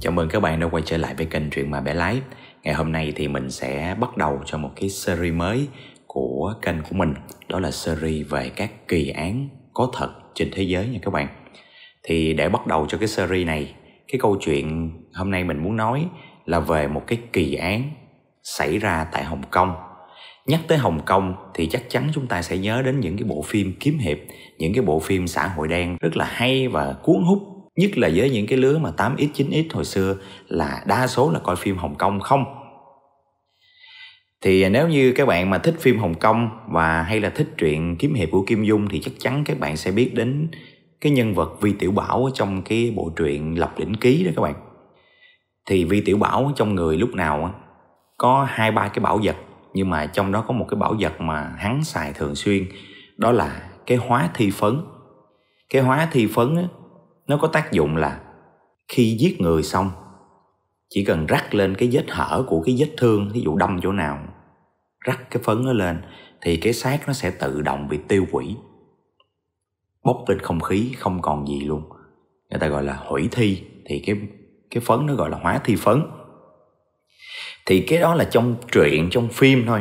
Chào mừng các bạn đã quay trở lại với kênh Truyện Mà Bé Lái Ngày hôm nay thì mình sẽ bắt đầu cho một cái series mới của kênh của mình Đó là series về các kỳ án có thật trên thế giới nha các bạn Thì để bắt đầu cho cái series này Cái câu chuyện hôm nay mình muốn nói là về một cái kỳ án xảy ra tại Hồng Kông. Nhắc tới Hồng Kông thì chắc chắn chúng ta sẽ nhớ đến những cái bộ phim kiếm hiệp, những cái bộ phim xã hội đen rất là hay và cuốn hút nhất là với những cái lứa mà 8x 9x hồi xưa là đa số là coi phim Hồng Kông không. Thì nếu như các bạn mà thích phim Hồng Kông và hay là thích truyện kiếm hiệp của Kim Dung thì chắc chắn các bạn sẽ biết đến cái nhân vật Vi Tiểu Bảo trong cái bộ truyện Lập Đỉnh Ký đó các bạn thì vi tiểu bảo trong người lúc nào có hai ba cái bảo vật nhưng mà trong đó có một cái bảo vật mà hắn xài thường xuyên đó là cái hóa thi phấn cái hóa thi phấn nó có tác dụng là khi giết người xong chỉ cần rắc lên cái vết hở của cái vết thương ví dụ đâm chỗ nào rắc cái phấn nó lên thì cái xác nó sẽ tự động bị tiêu hủy bốc lên không khí không còn gì luôn người ta gọi là hủy thi thì cái cái phấn nó gọi là hóa thi phấn thì cái đó là trong truyện trong phim thôi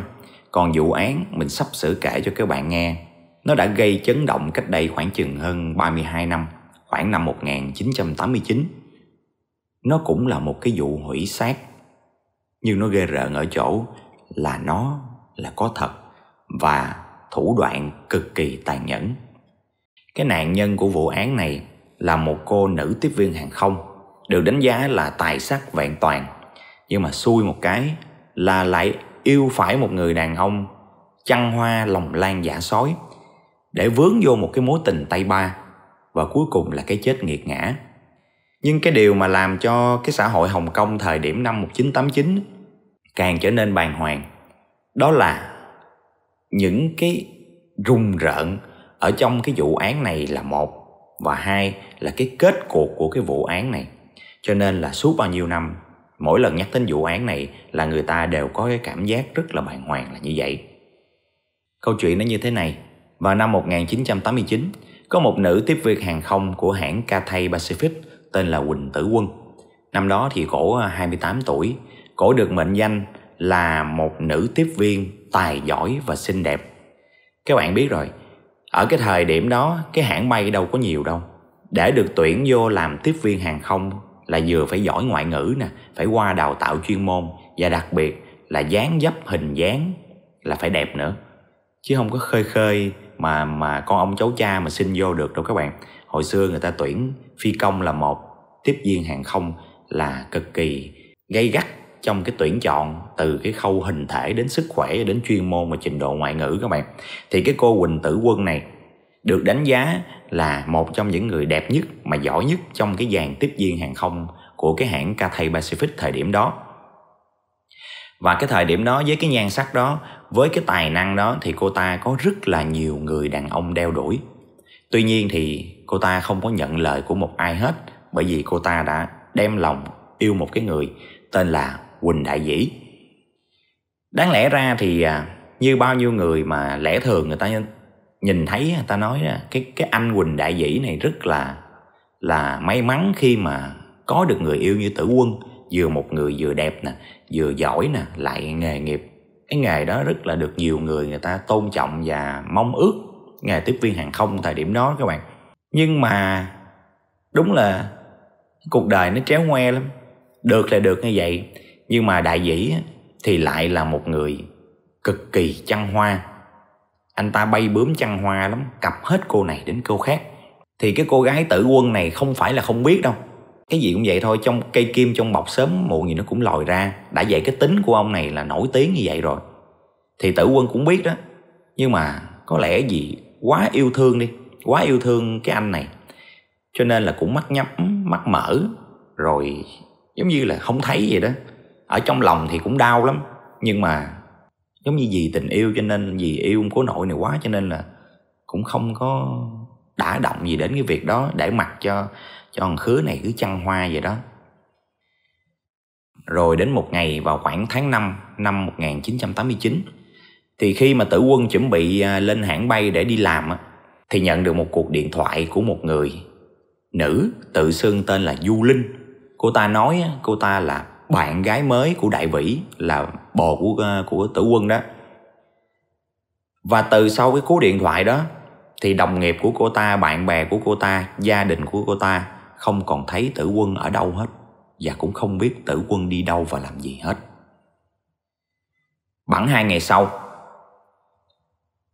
còn vụ án mình sắp sửa kể cho các bạn nghe nó đã gây chấn động cách đây khoảng chừng hơn 32 năm khoảng năm 1989 nó cũng là một cái vụ hủy xác nhưng nó ghê rợn ở chỗ là nó là có thật và thủ đoạn cực kỳ tàn nhẫn cái nạn nhân của vụ án này là một cô nữ tiếp viên hàng không được đánh giá là tài sắc vẹn toàn nhưng mà xui một cái là lại yêu phải một người đàn ông chăn hoa lòng lan giả sói để vướng vô một cái mối tình tay ba và cuối cùng là cái chết nghiệt ngã nhưng cái điều mà làm cho cái xã hội Hồng Kông thời điểm năm 1989 càng trở nên bàng hoàng đó là những cái rùng rợn ở trong cái vụ án này là một và hai là cái kết cuộc của cái vụ án này cho nên là suốt bao nhiêu năm, mỗi lần nhắc đến vụ án này là người ta đều có cái cảm giác rất là bàng hoàng là như vậy. Câu chuyện nó như thế này, vào năm 1989, có một nữ tiếp viên hàng không của hãng Cathay Pacific tên là Quỳnh Tử Quân. Năm đó thì cổ 28 à, tuổi, cổ được mệnh danh là một nữ tiếp viên tài giỏi và xinh đẹp. Các bạn biết rồi, ở cái thời điểm đó cái hãng bay đâu có nhiều đâu. Để được tuyển vô làm tiếp viên hàng không là vừa phải giỏi ngoại ngữ nè phải qua đào tạo chuyên môn và đặc biệt là dáng dấp hình dáng là phải đẹp nữa chứ không có khơi khơi mà mà con ông cháu cha mà xin vô được đâu các bạn hồi xưa người ta tuyển phi công là một tiếp viên hàng không là cực kỳ gây gắt trong cái tuyển chọn từ cái khâu hình thể đến sức khỏe đến chuyên môn và trình độ ngoại ngữ các bạn thì cái cô quỳnh tử quân này được đánh giá là một trong những người đẹp nhất mà giỏi nhất trong cái dàn tiếp viên hàng không của cái hãng Cathay Pacific thời điểm đó. Và cái thời điểm đó với cái nhan sắc đó, với cái tài năng đó thì cô ta có rất là nhiều người đàn ông đeo đuổi. Tuy nhiên thì cô ta không có nhận lời của một ai hết bởi vì cô ta đã đem lòng yêu một cái người tên là Quỳnh Đại Dĩ. Đáng lẽ ra thì à, như bao nhiêu người mà lẽ thường người ta nhìn thấy ta nói cái cái anh Quỳnh Đại Dĩ này rất là là may mắn khi mà có được người yêu như Tử Quân vừa một người vừa đẹp nè vừa giỏi nè lại nghề nghiệp cái nghề đó rất là được nhiều người người ta tôn trọng và mong ước nghề tiếp viên hàng không thời điểm đó các bạn nhưng mà đúng là cuộc đời nó tréo ngoe lắm được là được như vậy nhưng mà đại dĩ thì lại là một người cực kỳ chăn hoa anh ta bay bướm chăn hoa lắm cặp hết cô này đến cô khác thì cái cô gái tử quân này không phải là không biết đâu cái gì cũng vậy thôi trong cây kim trong bọc sớm muộn gì nó cũng lòi ra đã vậy cái tính của ông này là nổi tiếng như vậy rồi thì tử quân cũng biết đó nhưng mà có lẽ gì quá yêu thương đi quá yêu thương cái anh này cho nên là cũng mắt nhắm mắt mở rồi giống như là không thấy vậy đó ở trong lòng thì cũng đau lắm nhưng mà giống như vì tình yêu cho nên vì yêu của nội này quá cho nên là cũng không có đã động gì đến cái việc đó để mặc cho cho thằng khứa này cứ chăn hoa vậy đó rồi đến một ngày vào khoảng tháng 5 năm 1989 thì khi mà tử quân chuẩn bị à, lên hãng bay để đi làm thì nhận được một cuộc điện thoại của một người nữ tự xưng tên là Du Linh. Cô ta nói cô ta là bạn gái mới của Đại Vĩ là bồ của ờ, của tử quân đó và từ sau cái cú điện thoại đó thì đồng nghiệp của cô ta bạn bè của cô ta gia đình của cô ta không còn thấy tử quân ở đâu hết và cũng không biết tử quân đi đâu và làm gì hết bẵng hai ngày sau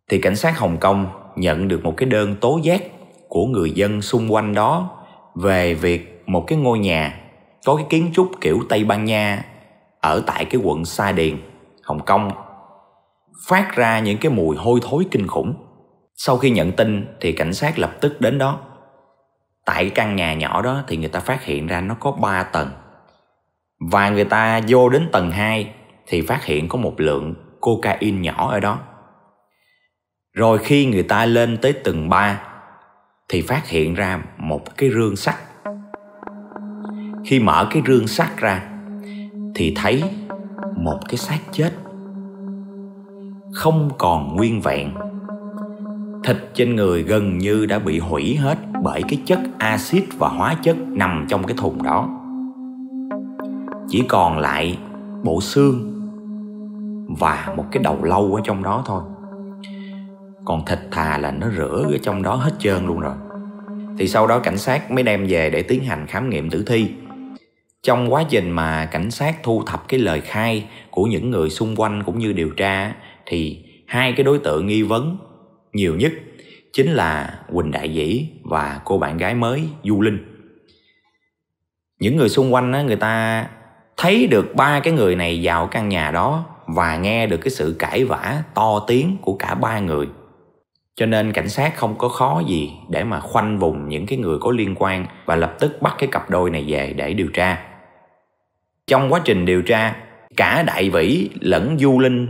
thì cảnh sát hồng kông nhận được một cái đơn tố giác của người dân xung quanh đó về việc một cái ngôi nhà có cái kiến trúc kiểu tây ban nha ở tại cái quận Sa Điền, Hồng Kông phát ra những cái mùi hôi thối kinh khủng. Sau khi nhận tin thì cảnh sát lập tức đến đó. Tại cái căn nhà nhỏ đó thì người ta phát hiện ra nó có 3 tầng. Và người ta vô đến tầng 2 thì phát hiện có một lượng cocaine nhỏ ở đó. Rồi khi người ta lên tới tầng 3 thì phát hiện ra một cái rương sắt. Khi mở cái rương sắt ra thì thấy một cái xác chết không còn nguyên vẹn thịt trên người gần như đã bị hủy hết bởi cái chất axit và hóa chất nằm trong cái thùng đó chỉ còn lại bộ xương và một cái đầu lâu ở trong đó thôi còn thịt thà là nó rửa ở trong đó hết trơn luôn rồi thì sau đó cảnh sát mới đem về để tiến hành khám nghiệm tử thi trong quá trình mà cảnh sát thu thập cái lời khai của những người xung quanh cũng như điều tra thì hai cái đối tượng nghi vấn nhiều nhất chính là Quỳnh Đại Dĩ và cô bạn gái mới Du Linh. Những người xung quanh người ta thấy được ba cái người này vào căn nhà đó và nghe được cái sự cãi vã to tiếng của cả ba người. Cho nên cảnh sát không có khó gì để mà khoanh vùng những cái người có liên quan và lập tức bắt cái cặp đôi này về để điều tra. Trong quá trình điều tra, cả Đại Vĩ lẫn Du Linh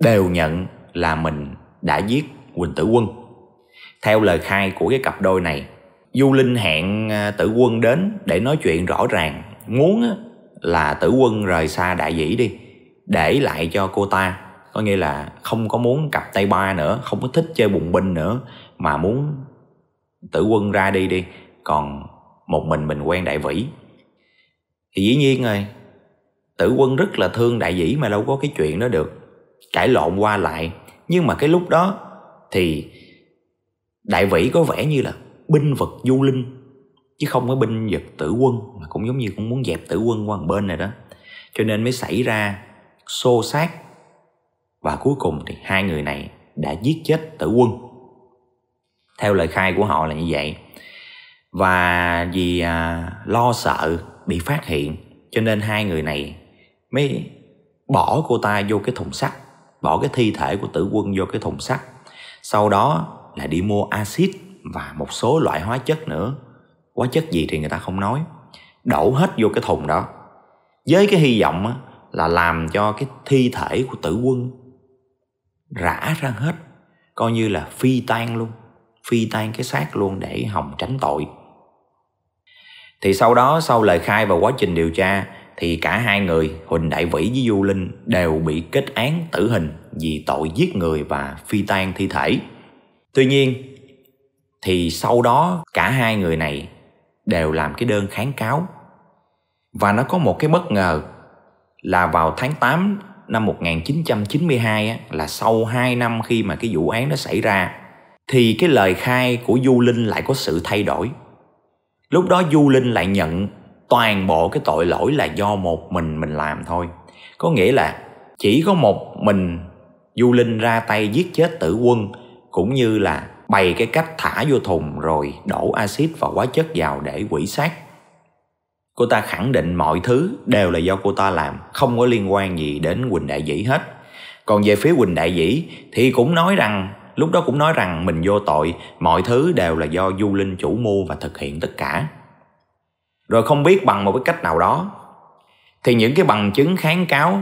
đều nhận là mình đã giết Quỳnh Tử Quân. Theo lời khai của cái cặp đôi này, Du Linh hẹn à, Tử Quân đến để nói chuyện rõ ràng, muốn là Tử Quân rời xa Đại Vĩ đi, để lại cho cô ta. Có nghĩa là không có muốn cặp tay ba nữa, không có thích chơi bùng binh nữa, mà muốn Tử Quân ra đi đi, còn một mình mình quen Đại Vĩ thì dĩ nhiên rồi, tử quân rất là thương đại dĩ mà đâu có cái chuyện đó được. Cãi lộn qua lại, nhưng mà cái lúc đó thì đại vĩ có vẻ như là binh vật du linh chứ không có binh vật tử quân mà cũng giống như cũng muốn dẹp tử quân qua một bên này đó cho nên mới xảy ra xô xát và cuối cùng thì hai người này đã giết chết tử quân theo lời khai của họ là như vậy và vì à, lo sợ bị phát hiện cho nên hai người này mới bỏ cô ta vô cái thùng sắt bỏ cái thi thể của tử quân vô cái thùng sắt sau đó là đi mua axit và một số loại hóa chất nữa hóa chất gì thì người ta không nói đổ hết vô cái thùng đó với cái hy vọng là làm cho cái thi thể của tử quân rã ra hết coi như là phi tan luôn phi tan cái xác luôn để hòng tránh tội thì sau đó sau lời khai và quá trình điều tra thì cả hai người Huỳnh Đại Vĩ với Du Linh đều bị kết án tử hình vì tội giết người và phi tan thi thể. Tuy nhiên thì sau đó cả hai người này đều làm cái đơn kháng cáo. Và nó có một cái bất ngờ là vào tháng 8 năm 1992 á, là sau 2 năm khi mà cái vụ án nó xảy ra thì cái lời khai của Du Linh lại có sự thay đổi Lúc đó Du Linh lại nhận toàn bộ cái tội lỗi là do một mình mình làm thôi. Có nghĩa là chỉ có một mình Du Linh ra tay giết chết tử quân cũng như là bày cái cách thả vô thùng rồi đổ axit và hóa chất vào để quỷ sát. Cô ta khẳng định mọi thứ đều là do cô ta làm, không có liên quan gì đến Quỳnh Đại Dĩ hết. Còn về phía Quỳnh Đại Dĩ thì cũng nói rằng lúc đó cũng nói rằng mình vô tội, mọi thứ đều là do du linh chủ mưu và thực hiện tất cả. Rồi không biết bằng một cái cách nào đó, thì những cái bằng chứng kháng cáo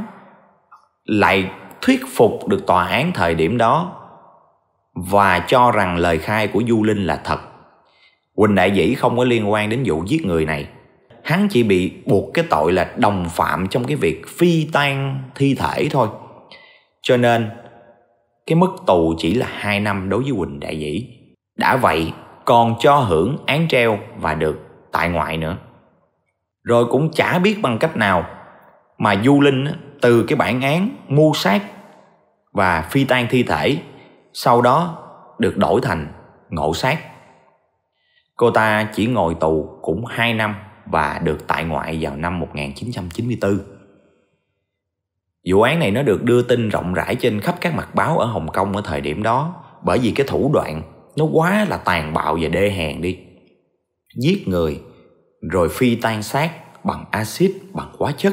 lại thuyết phục được tòa án thời điểm đó và cho rằng lời khai của du linh là thật. Quỳnh Đại Dĩ không có liên quan đến vụ giết người này. Hắn chỉ bị buộc cái tội là đồng phạm trong cái việc phi tan thi thể thôi. Cho nên cái mức tù chỉ là 2 năm đối với Quỳnh Đại Dĩ. Đã vậy, còn cho hưởng án treo và được tại ngoại nữa. Rồi cũng chả biết bằng cách nào mà Du Linh từ cái bản án mua sát và phi tan thi thể sau đó được đổi thành ngộ sát. Cô ta chỉ ngồi tù cũng 2 năm và được tại ngoại vào năm 1994. Vụ án này nó được đưa tin rộng rãi trên khắp các mặt báo ở Hồng Kông ở thời điểm đó bởi vì cái thủ đoạn nó quá là tàn bạo và đê hèn đi. Giết người rồi phi tan xác bằng axit bằng hóa chất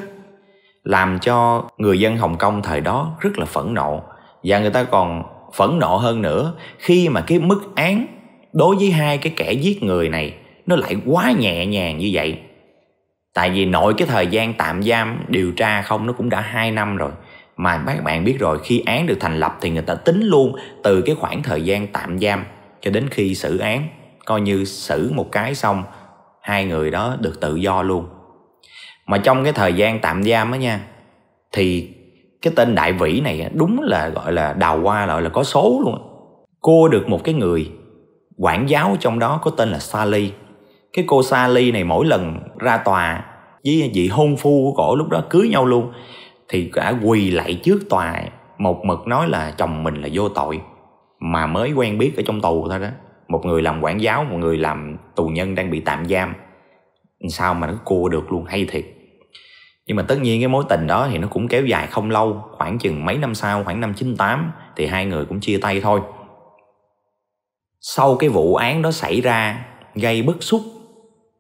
làm cho người dân Hồng Kông thời đó rất là phẫn nộ và người ta còn phẫn nộ hơn nữa khi mà cái mức án đối với hai cái kẻ giết người này nó lại quá nhẹ nhàng như vậy tại vì nội cái thời gian tạm giam điều tra không nó cũng đã 2 năm rồi mà các bạn biết rồi khi án được thành lập thì người ta tính luôn từ cái khoảng thời gian tạm giam cho đến khi xử án coi như xử một cái xong hai người đó được tự do luôn mà trong cái thời gian tạm giam á nha thì cái tên đại vĩ này đúng là gọi là đào hoa gọi là có số luôn cô được một cái người quản giáo trong đó có tên là Sally cái cô Sally này mỗi lần ra tòa với vị hôn phu của cổ lúc đó cưới nhau luôn thì cả quỳ lại trước tòa một mực nói là chồng mình là vô tội mà mới quen biết ở trong tù thôi đó một người làm quản giáo một người làm tù nhân đang bị tạm giam sao mà nó cua được luôn hay thiệt nhưng mà tất nhiên cái mối tình đó thì nó cũng kéo dài không lâu khoảng chừng mấy năm sau khoảng năm 98 thì hai người cũng chia tay thôi sau cái vụ án đó xảy ra gây bức xúc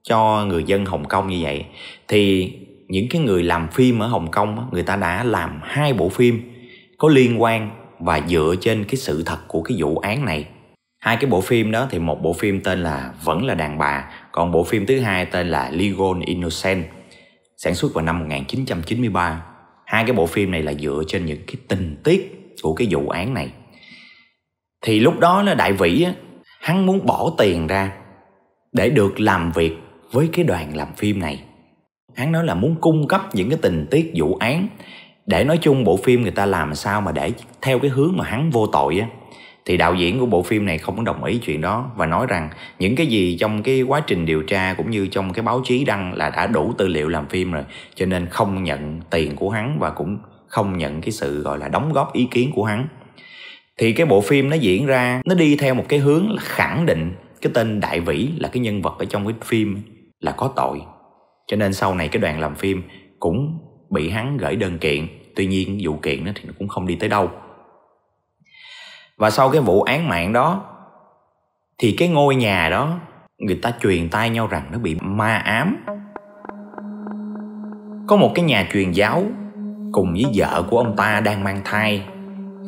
cho người dân Hồng Kông như vậy thì những cái người làm phim ở Hồng Kông người ta đã làm hai bộ phim có liên quan và dựa trên cái sự thật của cái vụ án này hai cái bộ phim đó thì một bộ phim tên là vẫn là đàn bà còn bộ phim thứ hai tên là Legal Innocent sản xuất vào năm 1993 hai cái bộ phim này là dựa trên những cái tình tiết của cái vụ án này thì lúc đó là đại vĩ á, hắn muốn bỏ tiền ra để được làm việc với cái đoàn làm phim này hắn nói là muốn cung cấp những cái tình tiết vụ án để nói chung bộ phim người ta làm sao mà để theo cái hướng mà hắn vô tội á thì đạo diễn của bộ phim này không có đồng ý chuyện đó và nói rằng những cái gì trong cái quá trình điều tra cũng như trong cái báo chí đăng là đã đủ tư liệu làm phim rồi cho nên không nhận tiền của hắn và cũng không nhận cái sự gọi là đóng góp ý kiến của hắn thì cái bộ phim nó diễn ra nó đi theo một cái hướng là khẳng định cái tên đại vĩ là cái nhân vật ở trong cái phim là có tội cho nên sau này cái đoàn làm phim cũng bị hắn gửi đơn kiện tuy nhiên vụ kiện nó thì nó cũng không đi tới đâu và sau cái vụ án mạng đó thì cái ngôi nhà đó người ta truyền tay nhau rằng nó bị ma ám có một cái nhà truyền giáo cùng với vợ của ông ta đang mang thai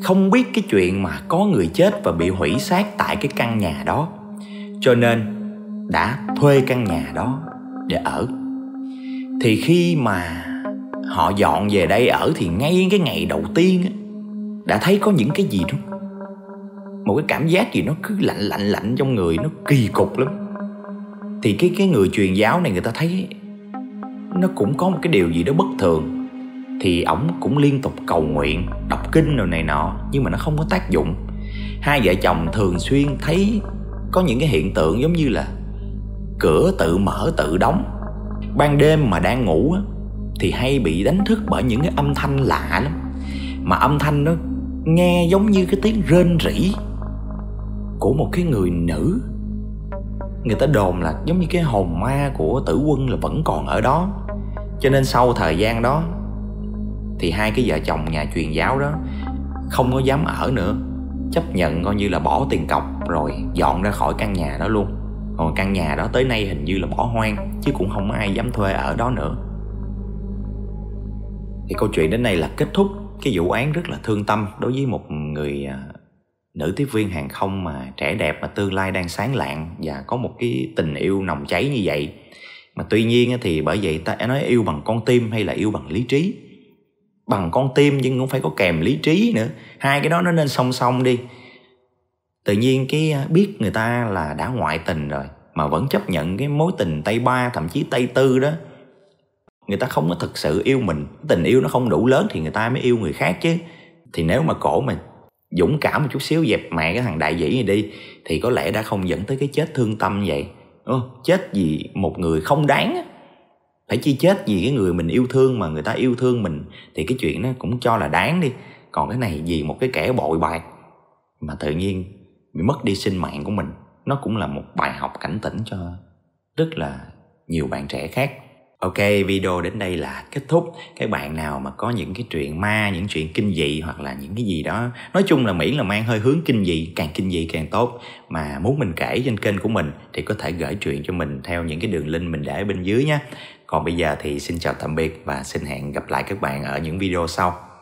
không biết cái chuyện mà có người chết và bị hủy xác tại cái căn nhà đó cho nên đã thuê căn nhà đó để ở thì khi mà họ dọn về đây ở thì ngay cái ngày đầu tiên á, đã thấy có những cái gì đó một cái cảm giác gì nó cứ lạnh lạnh lạnh trong người nó kỳ cục lắm thì cái cái người truyền giáo này người ta thấy nó cũng có một cái điều gì đó bất thường thì ổng cũng liên tục cầu nguyện đọc kinh rồi này nọ nhưng mà nó không có tác dụng hai vợ chồng thường xuyên thấy có những cái hiện tượng giống như là cửa tự mở tự đóng ban đêm mà đang ngủ thì hay bị đánh thức bởi những cái âm thanh lạ lắm mà âm thanh nó nghe giống như cái tiếng rên rỉ của một cái người nữ người ta đồn là giống như cái hồn ma của tử quân là vẫn còn ở đó cho nên sau thời gian đó thì hai cái vợ chồng nhà truyền giáo đó không có dám ở nữa chấp nhận coi như là bỏ tiền cọc rồi dọn ra khỏi căn nhà đó luôn còn căn nhà đó tới nay hình như là bỏ hoang chứ cũng không ai dám thuê ở đó nữa thì câu chuyện đến đây là kết thúc cái vụ án rất là thương tâm đối với một người à, nữ tiếp viên hàng không mà trẻ đẹp mà tương lai đang sáng lạng và có một cái tình yêu nồng cháy như vậy mà tuy nhiên thì bởi vậy ta nói yêu bằng con tim hay là yêu bằng lý trí bằng con tim nhưng cũng phải có kèm lý trí nữa hai cái đó nó nên song song đi tự nhiên cái à, biết người ta là đã ngoại tình rồi mà vẫn chấp nhận cái mối tình tay ba thậm chí tay tư đó người ta không có thực sự yêu mình tình yêu nó không đủ lớn thì người ta mới yêu người khác chứ thì nếu mà cổ mà dũng cảm một chút xíu dẹp mẹ cái thằng đại dĩ này đi thì có lẽ đã không dẫn tới cái chết thương tâm vậy ừ, chết vì một người không đáng phải chi chết vì cái người mình yêu thương mà người ta yêu thương mình thì cái chuyện nó cũng cho là đáng đi còn cái này vì một cái kẻ bội bạc mà tự nhiên bị mất đi sinh mạng của mình nó cũng là một bài học cảnh tỉnh cho rất là nhiều bạn trẻ khác ok video đến đây là kết thúc các bạn nào mà có những cái chuyện ma những chuyện kinh dị hoặc là những cái gì đó nói chung là miễn là mang hơi hướng kinh dị càng kinh dị càng tốt mà muốn mình kể trên kênh của mình thì có thể gửi chuyện cho mình theo những cái đường link mình để bên dưới nhé còn bây giờ thì xin chào tạm biệt và xin hẹn gặp lại các bạn ở những video sau